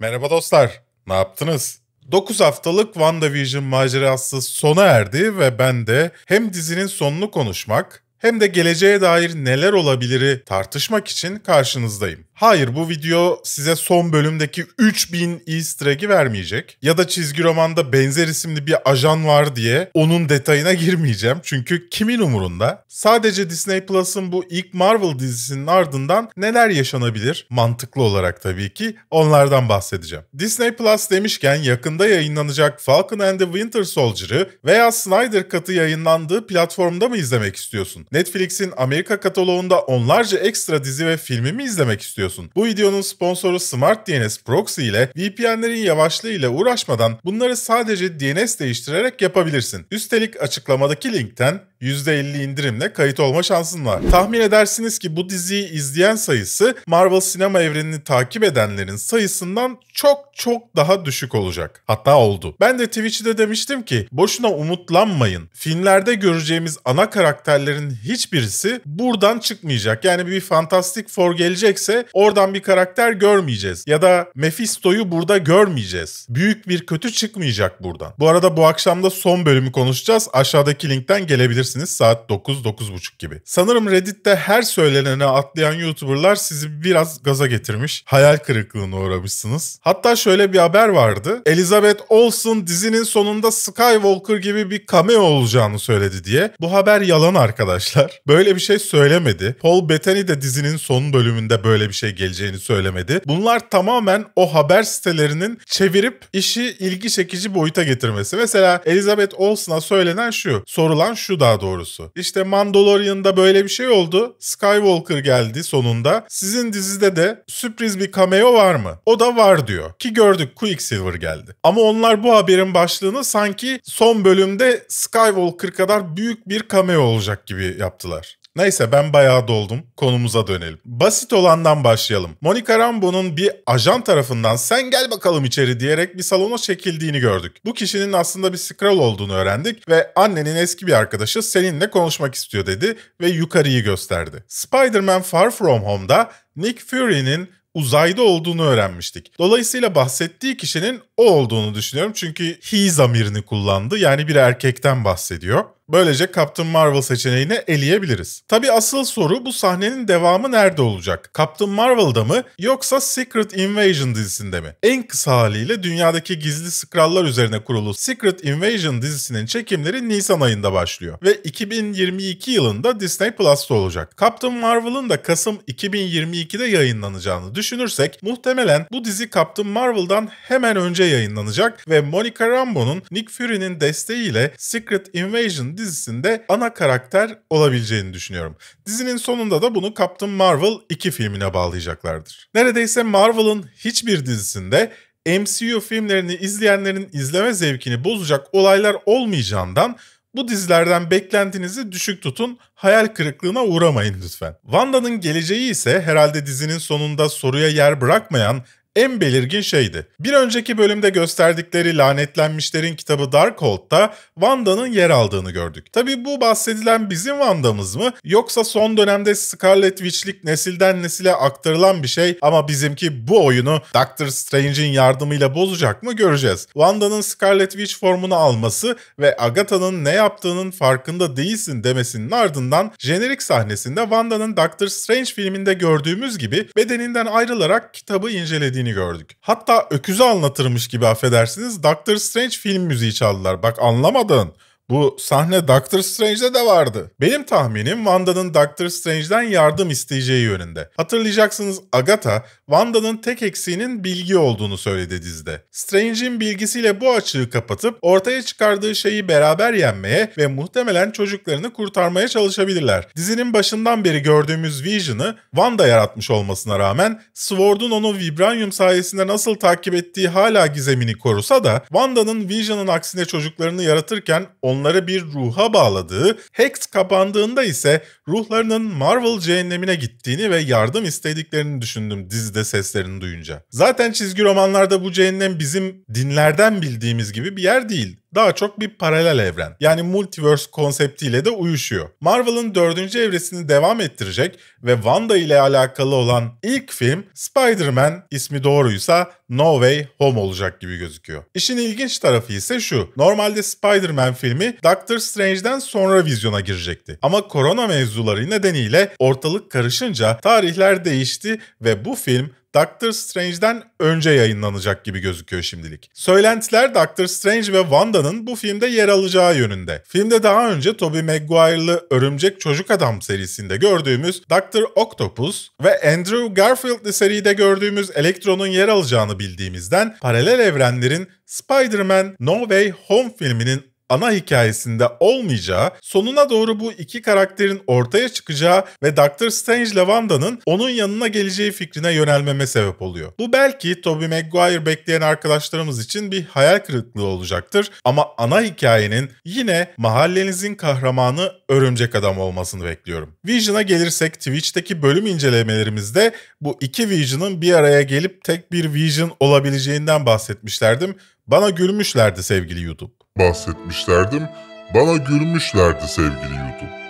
Merhaba dostlar, ne yaptınız? 9 haftalık WandaVision macerası sona erdi ve ben de hem dizinin sonunu konuşmak hem de geleceğe dair neler olabiliri tartışmak için karşınızdayım. Hayır bu video size son bölümdeki 3000 easter egg'i vermeyecek. Ya da çizgi romanda benzer isimli bir ajan var diye onun detayına girmeyeceğim. Çünkü kimin umurunda? Sadece Disney Plus'ın bu ilk Marvel dizisinin ardından neler yaşanabilir? Mantıklı olarak tabii ki onlardan bahsedeceğim. Disney Plus demişken yakında yayınlanacak Falcon and the Winter Soldier'ı veya Snyder Cut'ı yayınlandığı platformda mı izlemek istiyorsun? Netflix'in Amerika kataloğunda onlarca ekstra dizi ve filmi mi izlemek istiyorsun? yapabiliyorsun. Bu videonun sponsoru Smart DNS Proxy ile VPN'lerin yavaşlığı ile uğraşmadan bunları sadece DNS değiştirerek yapabilirsin. Üstelik açıklamadaki linkten %50 indirimle kayıt olma şansın var. Tahmin edersiniz ki bu diziyi izleyen sayısı Marvel sinema evrenini takip edenlerin sayısından çok çok daha düşük olacak. Hatta oldu. Ben de Twitch'te demiştim ki boşuna umutlanmayın. Filmlerde göreceğimiz ana karakterlerin hiçbirisi buradan çıkmayacak. Yani bir Fantastic Four gelecekse oradan bir karakter görmeyeceğiz. Ya da Mephisto'yu burada görmeyeceğiz. Büyük bir kötü çıkmayacak buradan. Bu arada bu akşam da son bölümü konuşacağız. Aşağıdaki linkten gelebilirsiniz bulabilirsiniz saat 9-9.30 gibi. Sanırım Reddit'te her söylenene atlayan YouTuber'lar sizi biraz gaza getirmiş. Hayal kırıklığına uğramışsınız. Hatta şöyle bir haber vardı. Elizabeth Olsen dizinin sonunda Skywalker gibi bir cameo olacağını söyledi diye. Bu haber yalan arkadaşlar. Böyle bir şey söylemedi. Paul Bettany de dizinin son bölümünde böyle bir şey geleceğini söylemedi. Bunlar tamamen o haber sitelerinin çevirip işi ilgi çekici boyuta getirmesi. Mesela Elizabeth Olsen'a söylenen şu, sorulan şu daha doğrusu. İşte Mandalorian'da böyle bir şey oldu. Skywalker geldi sonunda. Sizin dizide de sürpriz bir cameo var mı? O da var diyor. Ki gördük Quicksilver geldi. Ama onlar bu haberin başlığını sanki son bölümde Skywalker kadar büyük bir cameo olacak gibi yaptılar. Neyse ben bayağı doldum. Konumuza dönelim. Basit olandan başlayalım. Monica Rambo'nun bir ajan tarafından sen gel bakalım içeri diyerek bir salona çekildiğini gördük. Bu kişinin aslında bir Skrull olduğunu öğrendik ve annenin eski bir arkadaşı seninle konuşmak istiyor dedi ve yukarıyı gösterdi. Spider-Man Far From Home'da Nick Fury'nin uzayda olduğunu öğrenmiştik. Dolayısıyla bahsettiği kişinin o olduğunu düşünüyorum çünkü he zamirini kullandı yani bir erkekten bahsediyor. Böylece Captain Marvel seçeneğini eleyebiliriz. Tabi asıl soru bu sahnenin devamı nerede olacak? Captain Marvel'da mı yoksa Secret Invasion dizisinde mi? En kısa haliyle dünyadaki gizli skrallar üzerine kurulu Secret Invasion dizisinin çekimleri Nisan ayında başlıyor ve 2022 yılında Disney Plus'ta olacak. Captain Marvel'ın da Kasım 2022'de yayınlanacağını düşünürsek muhtemelen bu dizi Captain Marvel'dan hemen önce yayınlanacak ve Monica Rambeau'nun Nick Fury'nin desteğiyle Secret Invasion dizisinde ana karakter olabileceğini düşünüyorum. Dizinin sonunda da bunu Captain Marvel 2 filmine bağlayacaklardır. Neredeyse Marvel'ın hiçbir dizisinde MCU filmlerini izleyenlerin izleme zevkini bozacak olaylar olmayacağından bu dizilerden beklentinizi düşük tutun, hayal kırıklığına uğramayın lütfen. Wanda'nın geleceği ise herhalde dizinin sonunda soruya yer bırakmayan en belirgin şeydi. Bir önceki bölümde gösterdikleri Lanetlenmişlerin kitabı Darkhold'da Wanda'nın yer aldığını gördük. Tabi bu bahsedilen bizim Wanda'mız mı yoksa son dönemde Scarlet Witch'lik nesilden nesile aktarılan bir şey ama bizimki bu oyunu Doctor Strange'in yardımıyla bozacak mı göreceğiz. Wanda'nın Scarlet Witch formunu alması ve Agatha'nın ne yaptığının farkında değilsin demesinin ardından jenerik sahnesinde Wanda'nın Doctor Strange filminde gördüğümüz gibi bedeninden ayrılarak kitabı incelediğini izlediğini gördük. Hatta öküzü anlatırmış gibi affedersiniz Doctor Strange film müziği çaldılar. Bak anlamadın. Bu sahne Doctor Strange'de de vardı. Benim tahminim Wanda'nın Doctor Strange'den yardım isteyeceği yönünde. Hatırlayacaksınız Agatha, Wanda'nın tek eksiğinin bilgi olduğunu söyledi dizide. Strange'in bilgisiyle bu açığı kapatıp ortaya çıkardığı şeyi beraber yenmeye ve muhtemelen çocuklarını kurtarmaya çalışabilirler. Dizinin başından beri gördüğümüz Vision'ı Wanda yaratmış olmasına rağmen Sword'un onu Vibranium sayesinde nasıl takip ettiği hala gizemini korusa da Wanda'nın Vision'ın aksine çocuklarını yaratırken onu onları bir ruha bağladığı, Hex kapandığında ise ruhlarının Marvel cehennemine gittiğini ve yardım istediklerini düşündüm dizide seslerini duyunca. Zaten çizgi romanlarda bu cehennem bizim dinlerden bildiğimiz gibi bir yer değil daha çok bir paralel evren yani multiverse konseptiyle de uyuşuyor. Marvel'ın dördüncü evresini devam ettirecek ve Wanda ile alakalı olan ilk film Spider-Man ismi doğruysa No Way Home olacak gibi gözüküyor. İşin ilginç tarafı ise şu. Normalde Spider-Man filmi Doctor Strange'den sonra vizyona girecekti. Ama korona mevzuları nedeniyle ortalık karışınca tarihler değişti ve bu film Doctor Strange'den önce yayınlanacak gibi gözüküyor şimdilik. Söylentiler Doctor Strange ve Wanda'nın bu filmde yer alacağı yönünde. Filmde daha önce Tobey Maguire'lı Örümcek Çocuk Adam serisinde gördüğümüz Doctor Octopus ve Andrew Garfield'li seride gördüğümüz Electro'nun yer alacağını bildiğimizden paralel evrenlerin Spider-Man No Way Home filminin ana hikayesinde olmayacağı, sonuna doğru bu iki karakterin ortaya çıkacağı ve Doctor Strange Lavanda'nın onun yanına geleceği fikrine yönelmeme sebep oluyor. Bu belki Tobey Maguire bekleyen arkadaşlarımız için bir hayal kırıklığı olacaktır ama ana hikayenin yine mahallenizin kahramanı Örümcek Adam olmasını bekliyorum. Vision'a gelirsek Twitch'teki bölüm incelemelerimizde bu iki Vision'ın bir araya gelip tek bir Vision olabileceğinden bahsetmişlerdim. Bana gülmüşlerdi sevgili YouTube bahsetmişlerdim. Bana gülmüşlerdi sevgili YouTube.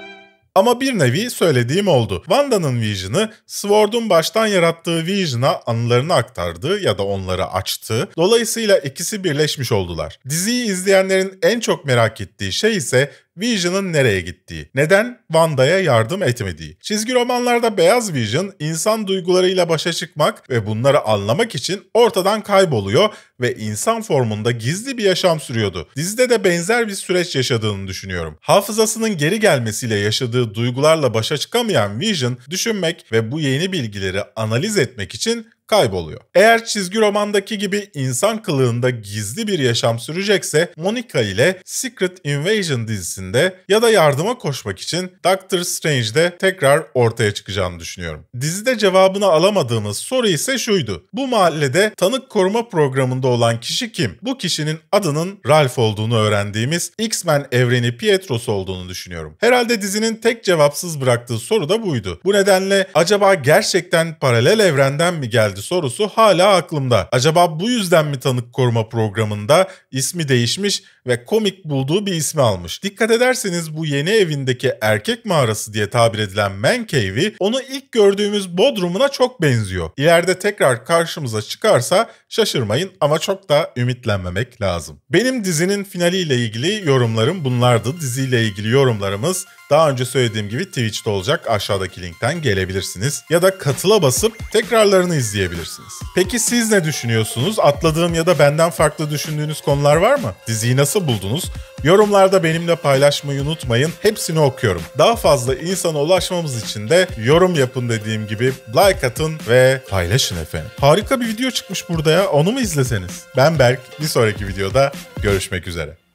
Ama bir nevi söylediğim oldu. Wanda'nın Vision'ı Sword'un baştan yarattığı Vision'a anılarını aktardı ya da onları açtı. Dolayısıyla ikisi birleşmiş oldular. Diziyi izleyenlerin en çok merak ettiği şey ise Vision'ın nereye gittiği, neden Wanda'ya yardım etmediği. Çizgi romanlarda Beyaz Vision insan duygularıyla başa çıkmak ve bunları anlamak için ortadan kayboluyor ve insan formunda gizli bir yaşam sürüyordu. Dizide de benzer bir süreç yaşadığını düşünüyorum. Hafızasının geri gelmesiyle yaşadığı duygularla başa çıkamayan Vision düşünmek ve bu yeni bilgileri analiz etmek için kayboluyor. Eğer çizgi romandaki gibi insan kılığında gizli bir yaşam sürecekse Monica ile Secret Invasion dizisinde ya da yardıma koşmak için Doctor Strange'de tekrar ortaya çıkacağını düşünüyorum. Dizide cevabını alamadığımız soru ise şuydu. Bu mahallede tanık koruma programında olan kişi kim? Bu kişinin adının Ralph olduğunu öğrendiğimiz X-Men evreni Pietros olduğunu düşünüyorum. Herhalde dizinin tek cevapsız bıraktığı soru da buydu. Bu nedenle acaba gerçekten paralel evrenden mi geldi verdi sorusu hala aklımda. Acaba bu yüzden mi tanık koruma programında ismi değişmiş ve komik bulduğu bir ismi almış? Dikkat ederseniz bu yeni evindeki erkek mağarası diye tabir edilen Man Cave'i onu ilk gördüğümüz Bodrum'una çok benziyor. İleride tekrar karşımıza çıkarsa şaşırmayın ama çok da ümitlenmemek lazım. Benim dizinin finaliyle ilgili yorumlarım bunlardı. Diziyle ilgili yorumlarımız daha önce söylediğim gibi Twitch'te olacak aşağıdaki linkten gelebilirsiniz. Ya da katıla basıp tekrarlarını izleyebilirsiniz dinleyebilirsiniz. Peki siz ne düşünüyorsunuz? Atladığım ya da benden farklı düşündüğünüz konular var mı? Diziyi nasıl buldunuz? Yorumlarda benimle paylaşmayı unutmayın. Hepsini okuyorum. Daha fazla insana ulaşmamız için de yorum yapın dediğim gibi like atın ve paylaşın efendim. Harika bir video çıkmış burada ya. Onu mu izleseniz? Ben Berk. Bir sonraki videoda görüşmek üzere.